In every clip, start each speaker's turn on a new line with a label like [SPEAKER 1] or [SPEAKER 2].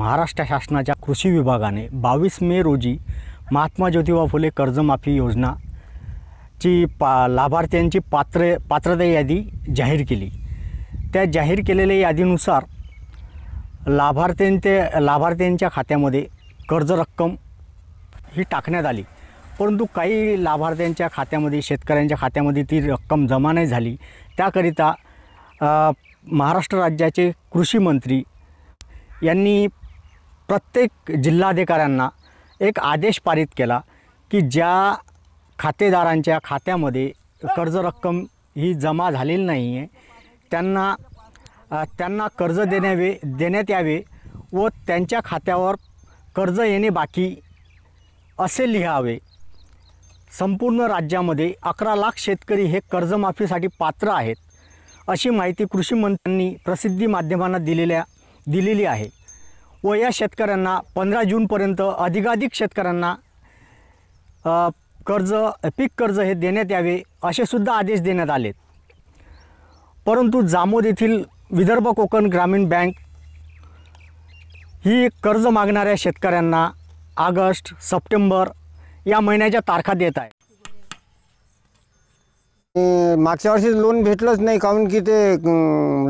[SPEAKER 1] महाराष्ट्र शासनाच्या कृषी विभागाने बावीस मे रोजी महात्मा ज्योतिबा फुले कर्जमाफी योजनाची पा लाभार्थ्यांची पात्र पात्रता यादी जाहीर केली त्या जाहीर केलेल्या यादीनुसार लाभार्थ्यांच्या लाभार्थ्यांच्या खात्यामध्ये कर्ज रक्कम ही टाकण्यात आली परंतु काही लाभार्थ्यांच्या खात्यामध्ये शेतकऱ्यांच्या खात्यामध्ये ती रक्कम जमा नाही झाली त्याकरिता महाराष्ट्र राज्याचे कृषी मंत्री यांनी प्रत्येक जिल्हाधिकाऱ्यांना एक आदेश पारित केला की ज्या खातेदारांच्या खात्यामध्ये कर्ज रक्कम ही जमा झालेली नाही आहे त्यांना त्यांना कर्ज देण्यावे देण्यात यावे व त्यांच्या खात्यावर कर्ज येणे बाकी असे लिहावे संपूर्ण राज्यामध्ये अकरा लाख शेतकरी हे कर्जमाफीसाठी पात्र आहेत अशी माहिती कृषी मंत्र्यांनी प्रसिद्धी माध्यमांना दिलेल्या दिलेली आहे व या शेतकऱ्यांना पंधरा जूनपर्यंत अधिकाधिक शेतकऱ्यांना कर्ज पीक कर्ज हे देण्यात यावे सुद्धा आदेश देण्यात आलेत परंतु जामोद येथील विदर्भ कोकण ग्रामीण बँक ही कर्ज मागणाऱ्या शेतकऱ्यांना ऑगस्ट सप्टेंबर या महिन्याच्या तारखा देत आहे
[SPEAKER 2] मागच्या वर्षी लोन भेटलंच नाही काहून की ते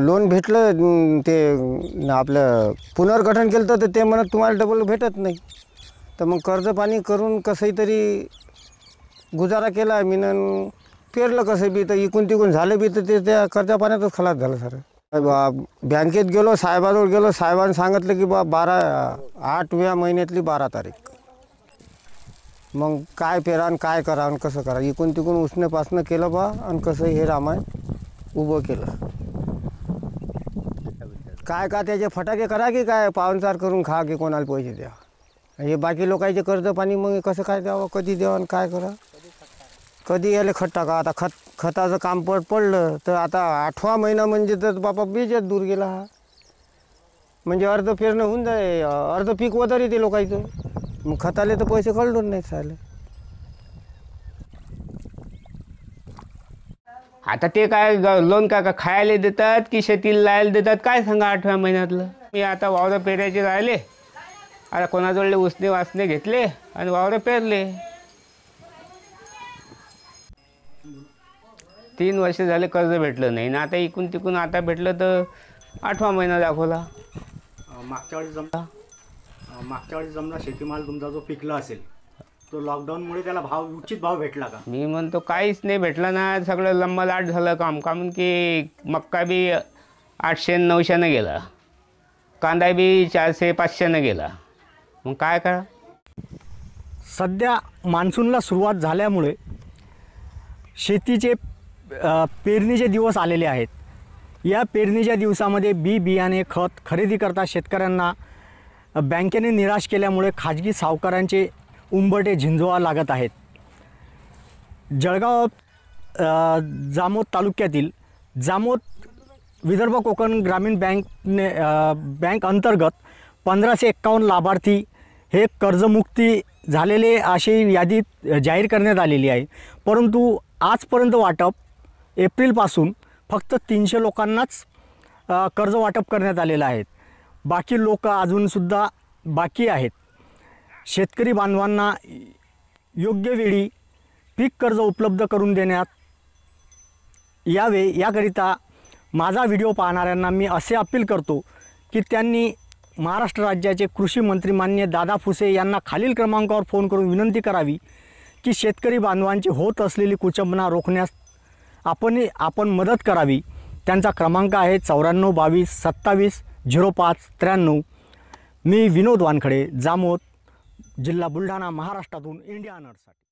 [SPEAKER 2] लोन भेटलं ते आपलं पुनर्गठन केलं तर ते म्हणत तुम्हाला डबल भेटत नाही तर मग कर्ज पाणी करून कसंही तरी गुजारा केला मीनं पेरलं कसं बी तर इकून तिकून झालं बी तर ते त्या कर्जा पाण्यातच खलास झालं सर बा बँकेत गेलो साहेबाजवळ गेलो साहेबांनी सांगितलं की बा बारा आठव्या महिन्यातली बारा तारीख मग काय पेरा आणि काय करा आणि कसं करा इकून तिकून उसण्यापासनं केलं बा आणि कसं हे रामायण उभं केलं काय का त्याचे फटाके करा की काय पावनसार करून खा की कोणाला पैसे द्या हे बाकी लोकांचे कर्ज पाणी मग कसं काय द्यावं कधी द्यावं आणि काय करा कधी यायला खत टाका आता खत खताचं काम पड पडलं तर आता आठवा महिना म्हणजे तर बापा बीजच दूर गेला हा म्हणजे अर्ध पेरणं होऊन जाय अर्ध पीक वदर ते लोकांचं मग खताले तर पैसे कळून नाही चाले
[SPEAKER 3] आता ते काय लोन काय का खायला देतात की शेतीला लायला देतात काय सांगा आठव्या महिन्यातलं मी आता वावर पेरायचे राहिले आता कोणाजवळ उसने वासने घेतले आणि वावर पेरले तीन वर्ष झाले कर्ज भेटलं नाही ना आता इकून तिकून आता भेटलं तर आठवा महिना दाखवला
[SPEAKER 1] मागच्या वेळेस जमला मागच्या वेळेस जमला शेतीमाल तुमचा जो पिकला असेल तो लॉकडाऊनमुळे त्याला भाव उचित भाव भेटला
[SPEAKER 3] का मी म्हणतो काहीच नाही भेटला ना सगळं लाट झालं काम कामून की मक्का बी आठशे नऊशेनं गेला कांदा बी चारशे पाचशेनं गेला मग काय करा सध्या मान्सूनला सुरुवात झाल्यामुळे
[SPEAKER 1] शेतीचे पेरणीचे दिवस आलेले आहेत या पेरणीच्या दिवसामध्ये बी बियाणे खत खरेदी करता शेतकऱ्यांना बँकेने निराश केल्यामुळे खाजगी सावकारांचे उंबटे झिंजवा लागत आहेत जळगाव जामोद तालुक्यातील जामोद विदर्भ कोकण ग्रामीण बँकने बँक अंतर्गत पंधराशे एक्कावन्न लाभार्थी हे कर्जमुक्ती झालेले अशी यादी जाहीर करण्यात आलेली आहे परंतु आजपर्यंत वाटप एप्रिलपासून फक्त तीनशे लोकांनाच कर्ज वाटप करण्यात आलेलं आहे बाकी लोक अजूनसुद्धा बाकी आहेत शेतकरी बांधवांना योग्य वेळी पीक कर्ज उपलब्ध करून देण्यात यावे याकरिता माझा व्हिडिओ पाहणाऱ्यांना मी असे अपील करतो की त्यांनी महाराष्ट्र राज्याचे कृषी मंत्री मान्य दादा फुसे यांना खालील क्रमांकावर फोन करून विनंती करावी की शेतकरी बांधवांची होत असलेली कुचंबना रोखण्यास आपण आपण मदत करावी त्यांचा क्रमांक आहे चौऱ्याण्णव बावीस सत्तावीस झिरो पाच त्र्याण्णव मी विनोद वानखडे जामोद जिल्हा बुलढाणा महाराष्ट्रातून इंडिया नर्ससाठी